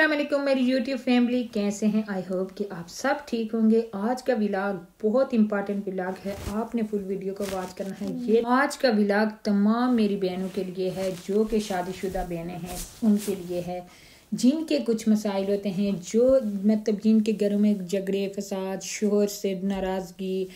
असलम मेरी YouTube family कैसे हैं आई होप कि आप सब ठीक होंगे आज का विलाग बहुत इंपॉर्टेंट विलाग है आपने फुल वीडियो को वॉच करना है ये हम्म। आज का विलाग तमाम मेरी बहनों के लिए है जो कि शादीशुदा बहनें हैं उनके लिए है जिनके कुछ मसाइल होते हैं जो मतलब जिनके घरों में झगड़े फसाद शोहर से नाराज़गी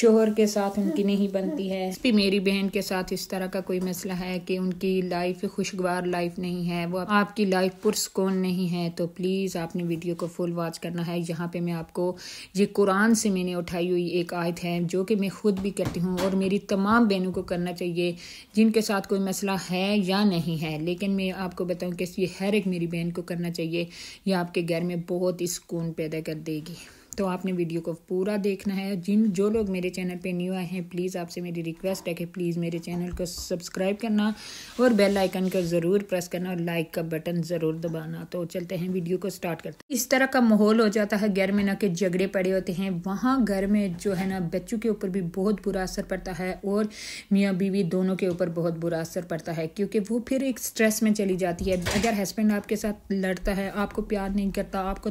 शोहर के साथ उनकी नहीं बनती है भी मेरी बहन के साथ इस तरह का कोई मसला है कि उनकी लाइफ खुशगवार लाइफ नहीं है वो आपकी लाइफ पुरस्कून नहीं है तो प्लीज़ आपने वीडियो को फुल वॉच करना है यहाँ पर मैं आपको ये कुरान से मैंने उठाई हुई एक आयत है जो कि मैं खुद भी करती हूँ और मेरी तमाम बहनों को करना चाहिए जिनके साथ कोई मसला है या नहीं है लेकिन मैं आपको बताऊँ कि ये हर एक मेरी बहन को आपको करना चाहिए यह आपके घर में बहुत ही सुकून पैदा कर देगी तो आपने वीडियो को पूरा देखना है जिन जो लोग मेरे चैनल पे न्यू आए हैं प्लीज़ आपसे मेरी रिक्वेस्ट है कि प्लीज़ मेरे चैनल को सब्सक्राइब करना और बेल आइकन को ज़रूर प्रेस करना और लाइक का बटन ज़रूर दबाना तो चलते हैं वीडियो को स्टार्ट करते हैं इस तरह का माहौल हो जाता है घर में ना के झगड़े पड़े होते हैं वहाँ घर में जो है ना बच्चों के ऊपर भी बहुत बुरा असर पड़ता है और मियाँ बीवी दोनों के ऊपर बहुत बुरा असर पड़ता है क्योंकि वो फिर एक स्ट्रेस में चली जाती है अगर हस्बैंड आपके साथ लड़ता है आपको प्यार नहीं करता आपको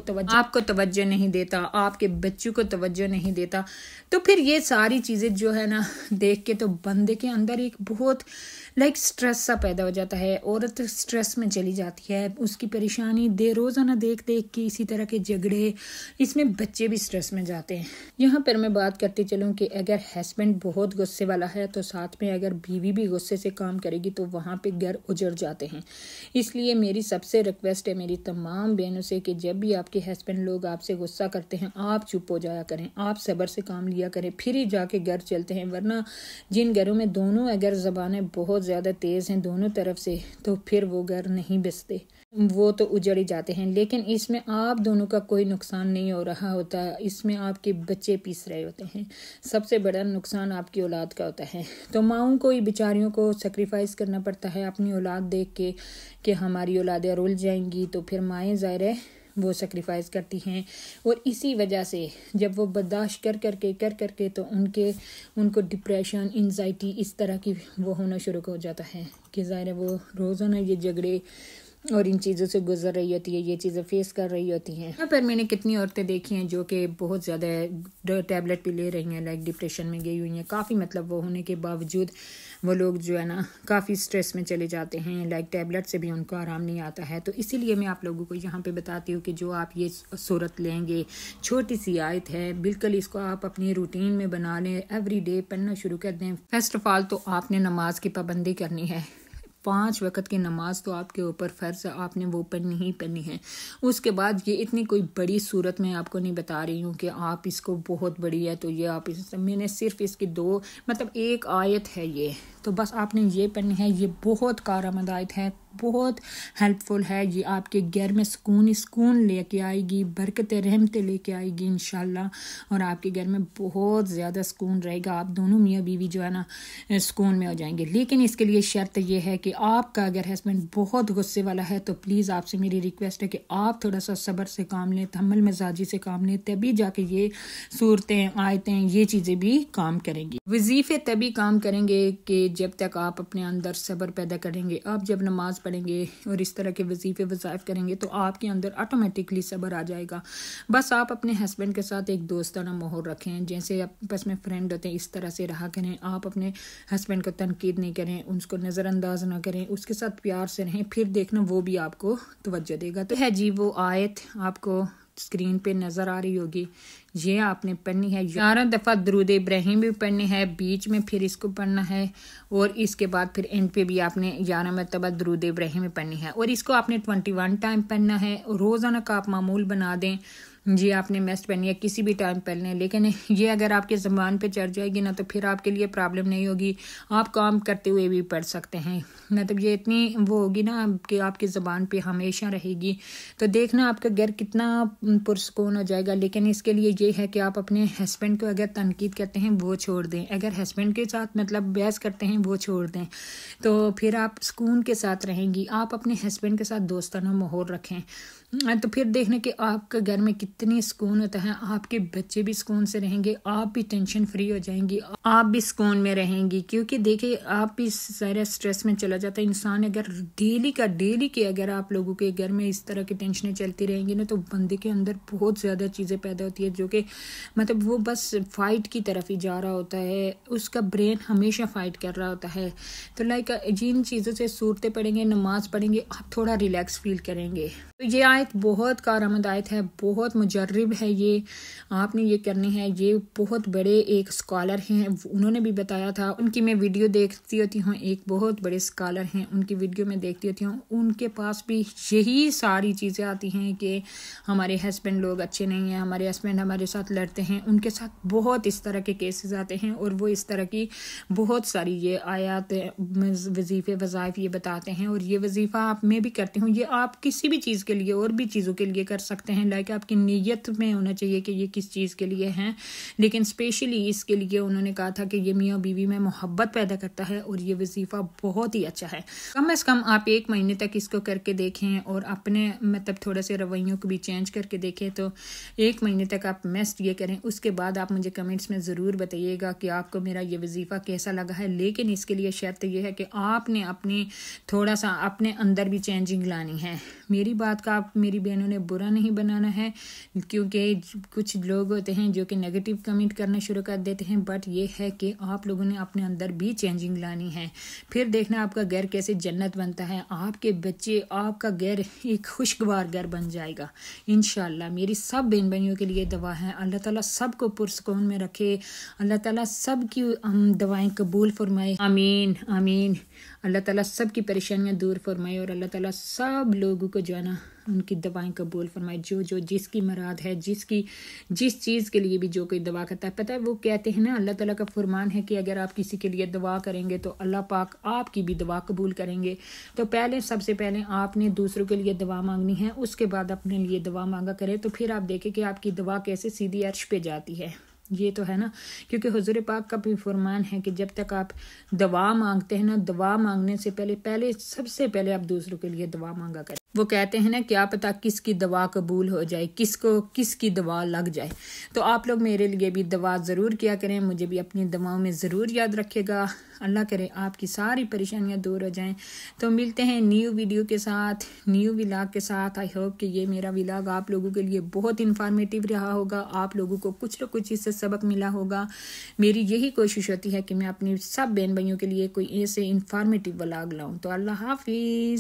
आपको तवज्जो नहीं देता आप आपके बच्चों को तवज्जो नहीं देता तो फिर ये सारी चीज़ें जो है ना देख के तो बंदे के अंदर एक बहुत लाइक स्ट्रेस सा पैदा हो जाता है औरत स्ट्रेस में चली जाती है उसकी परेशानी दे रोज़ाना देख देख के इसी तरह के झगड़े इसमें बच्चे भी स्ट्रेस में जाते हैं यहाँ पर मैं बात करती चलूँ कि अगर हस्बैंड बहुत गुस्से वाला है तो साथ में अगर बीवी भी गुस्से से काम करेगी तो वहाँ पर घर उजड़ जाते हैं इसलिए मेरी सबसे रिक्वेस्ट है मेरी तमाम बहनों से कि जब भी आपके हस्बैंड लोग आपसे गुस्सा करते हैं आप चुप हो जाया करें आप सब्र से काम लिया करें फिर ही जाके घर चलते हैं वरना जिन घरों में दोनों अगर ज़बानें बहुत ज़्यादा तेज़ हैं दोनों तरफ से तो फिर वो घर नहीं बसते वो तो उजड़ ही जाते हैं लेकिन इसमें आप दोनों का कोई नुकसान नहीं हो रहा होता इसमें आपके बच्चे पीस रहे होते हैं सबसे बड़ा नुकसान आपकी औलाद का होता है तो माओ को ही बेचारियों को सेक्रीफाइस करना पड़ता है अपनी औलाद देख के कि हमारी औलादें रुल जाएंगी तो फिर माएँ ज़ाहिर है वो सेक्रीफाइस करती हैं और इसी वजह से जब वो बर्दाश्त कर कर के कर कर के तो उनके उनको डिप्रेशन इन्जाइटी इस तरह की वो होना शुरू हो जाता है कि ज़ाहिर वो रोज़ाना ये झगड़े और इन चीज़ों से गुजर रही होती है ये चीज़ें फेस कर रही होती हैं यहाँ पर मैंने कितनी औरतें देखी हैं जो कि बहुत ज़्यादा टैबलेट भी ले रही हैं लाइक डिप्रेशन में गई हुई हैं काफ़ी मतलब वो होने के बावजूद वो लोग जो है ना काफ़ी स्ट्रेस में चले जाते हैं लाइक टैबलेट से भी उनको आराम नहीं आता है तो इसीलिए मैं आप लोगों को यहाँ पर बताती हूँ कि जो आप ये सूरत लेंगे छोटी सी आयत है बिल्कुल इसको आप अपनी रूटीन में बना लें एवरी डे पढ़ना शुरू कर दें फर्स्ट ऑफ़ ऑल तो आपने नमाज की पाबंदी करनी है पांच वक्त की नमाज तो आपके ऊपर फ़र्ज़ है आपने वो पढ़नी ही पढ़नी है उसके बाद ये इतनी कोई बड़ी सूरत मैं आपको नहीं बता रही हूँ कि आप इसको बहुत बड़ी है तो ये आप इस मैंने सिर्फ इसकी दो मतलब एक आयत है ये तो बस आपने ये पढ़नी है ये बहुत कारामद आयत है बहुत हेल्पफुल है ये आपके घर में सुकून सुकून लेके आएगी बरकत रहमतें लेके आएगी इन और आपके घर में बहुत ज़्यादा सुकून रहेगा आप दोनों मियाँ बीवी जो है ना सुकून में हो जाएंगे लेकिन इसके लिए शर्त यह है कि आपका अगर हस्बैंड बहुत गुस्से वाला है तो प्लीज़ आपसे मेरी रिक्वेस्ट है कि आप थोड़ा सा सब्र से काम लें तमल मिजाजी से काम लें तभी जाके ये सूरतें आयतें ये चीज़ें भी काम करेंगी वजीफ़े तभी काम करेंगे कि जब तक आप अपने अंदर सब्र पैदा करेंगे आप जब नमाज नमाज़ पढ़ेंगे और इस तरह के वजीफ़े वजायफ करेंगे तो आपके अंदर ऑटोमेटिकली सब्र आ जाएगा बस आप अपने हस्बैंड के साथ एक दोस्ताना माहौल रखें जैसे बस में फ्रेंड होते हैं इस तरह से रहा करें आप अपने हस्बैंड को तनकीद नहीं करें उसको नज़रअंदाज ना करें उसके साथ प्यार से रहें फिर देखना वो भी आपको तोज्जो देगा तो है जी वो आयत आपको स्क्रीन पे नज़र आ रही होगी ये आपने पढ़नी है ग्यारह दफ़ा दरूद इब्राहिम भी पढ़ने हैं बीच में फिर इसको पढ़ना है और इसके बाद फिर एंड पे भी आपने ग्यारह मरतबा दरूद इब्राहिम पढ़नी है और इसको आपने ट्वेंटी वन टाइम पढ़ना है रोज़ाना का आप मामूल बना दें जी आपने मेस्ट पहनी है किसी भी टाइम पहन लेकिन ये अगर आपके ज़बान पे चढ़ जाएगी ना तो फिर आपके लिए प्रॉब्लम नहीं होगी आप काम करते हुए भी पढ़ सकते हैं मतलब ये इतनी वो होगी ना कि आपकी ज़बान पे हमेशा रहेगी तो देखना आपका घर कितना पुरसकून हो जाएगा लेकिन इसके लिए ये है कि आप अपने हस्बैंड को अगर तनकीद करते हैं वो छोड़ दें अगर हस्बैंड के साथ मतलब बहस करते हैं वो छोड़ दें तो फिर आप सुकून के साथ रहेंगी आप अपने हस्बैंड के साथ दोस्ताना माहौल रखें हम्म, तो फिर देखने के आपके घर में कितनी सुकून होता है आपके बच्चे भी सुकून से रहेंगे आप भी टेंशन फ्री हो जाएंगी आप भी सुकून में रहेंगी क्योंकि देखिए आप भी सारे स्ट्रेस में चला जाता है इंसान अगर डेली का डेली के अगर आप लोगों के घर में इस तरह की टेंशनें चलती रहेंगी ना तो बंदे के अंदर बहुत ज़्यादा चीज़ें पैदा होती है जो कि मतलब वो बस फाइट की तरफ ही जा रहा होता है उसका ब्रेन हमेशा फाइट कर रहा होता है तो लाइक जिन चीज़ों से सूरते पढ़ेंगे नमाज पढ़ेंगे आप थोड़ा रिलैक्स फील करेंगे तो ये आए आयत बहुत कार आमदायत है बहुत मुजरब है ये आपने ये करने हैं ये बहुत बड़े एक स्कॉलर हैं उन्होंने भी बताया था उनकी मैं वीडियो देखती होती हूँ एक बहुत बड़े स्कॉलर हैं उनकी वीडियो में देखती होती हूँ उनके पास भी यही सारी चीज़ें आती हैं कि हमारे हस्बैंड लोग अच्छे नहीं हैं हमारे हस्बैंड हमारे साथ लड़ते हैं उनके साथ बहुत इस तरह के केसेस आते हैं और वो इस तरह की बहुत सारी ये आयात वजीफ़े वज़ाइफ ये बताते हैं और ये वजीफ़ा आप मैं भी करती हूँ ये आप किसी भी चीज़ के लिए और और भी चीज़ों के लिए कर सकते हैं लाइक आपकी नीयत में होना चाहिए कि ये किस चीज़ के लिए हैं लेकिन स्पेशली इसके लिए उन्होंने कहा था कि ये मियाँ बीवी में मोहब्बत पैदा करता है और ये वजीफ़ा बहुत ही अच्छा है कम अज़ कम आप एक महीने तक इसको करके देखें और अपने मतलब थोड़ा से रवैयों को भी चेंज करके देखें तो एक महीने तक आप मेस्ट ये करें उसके बाद आप मुझे कमेंट्स में ज़रूर बताइएगा कि आपको मेरा ये वजीफ़ा कैसा लगा है लेकिन इसके लिए शर्त यह है कि आपने अपने थोड़ा सा अपने अंदर भी चेंजिंग लानी है मेरी बात का आप मेरी बहनों ने बुरा नहीं बनाना है क्योंकि कुछ लोग होते हैं जो कि नेगेटिव कमेंट करना शुरू कर देते हैं बट ये है कि आप लोगों ने अपने अंदर भी चेंजिंग लानी है फिर देखना आपका घर कैसे जन्नत बनता है आपके बच्चे आपका घर एक खुशगवार घर बन जाएगा इन मेरी सब बहन बहनियों के लिए दवा है अल्लाह तला सबको पुरस्कून में रखे अल्लाह तला सब की दवाएं कबूल फरमाए अमीन अमीन अल्लाह ताला सब की परेशानियां दूर फरमाए और अल्लाह ताला सब लोगों को जाना उनकी दवाएं कबूल फरमाए जो जो जिसकी मराद है जिसकी जिस चीज़ के लिए भी जो कोई दवा करता है पता है वो कहते हैं ना अल्लाह ताला का फरमान है कि अगर आप किसी के लिए दवा करेंगे तो अल्लाह पाक आपकी भी दवा कबूल करेंगे तो पहले सबसे पहले आपने दूसरों के लिए दवा मांगनी है उसके बाद अपने लिए दवा मांगा करें तो फिर आप देखें कि आपकी दवा कैसे सीधी अर्श पे जाती है ये तो है ना क्योंकि हजूर पाक का भी फरमान है कि जब तक आप दवा मांगते हैं ना दवा मांगने से पहले पहले सबसे पहले आप दूसरों के लिए दवा मांगा करें वो कहते हैं ना क्या पता किसकी दवा कबूल हो जाए किसको किसकी दवा लग जाए तो आप लोग मेरे लिए भी दवा ज़रूर किया करें मुझे भी अपनी दवाओं में ज़रूर याद रखेगा अल्लाह करे आपकी सारी परेशानियां दूर हो जाएं तो मिलते हैं न्यू वीडियो के साथ न्यू विलाग के साथ आई होप कि ये मेरा विलाग आप लोगों के लिए बहुत इन्फॉर्मेटिव रहा होगा आप लोगों को कुछ न कुछ इससे सबक मिला होगा मेरी यही कोशिश होती है कि मैं अपनी सब बहन भाइयों के लिए कोई ऐसे इन्फॉर्मेटिव व्लाग लाऊँ तो अल्लाह हाफिज़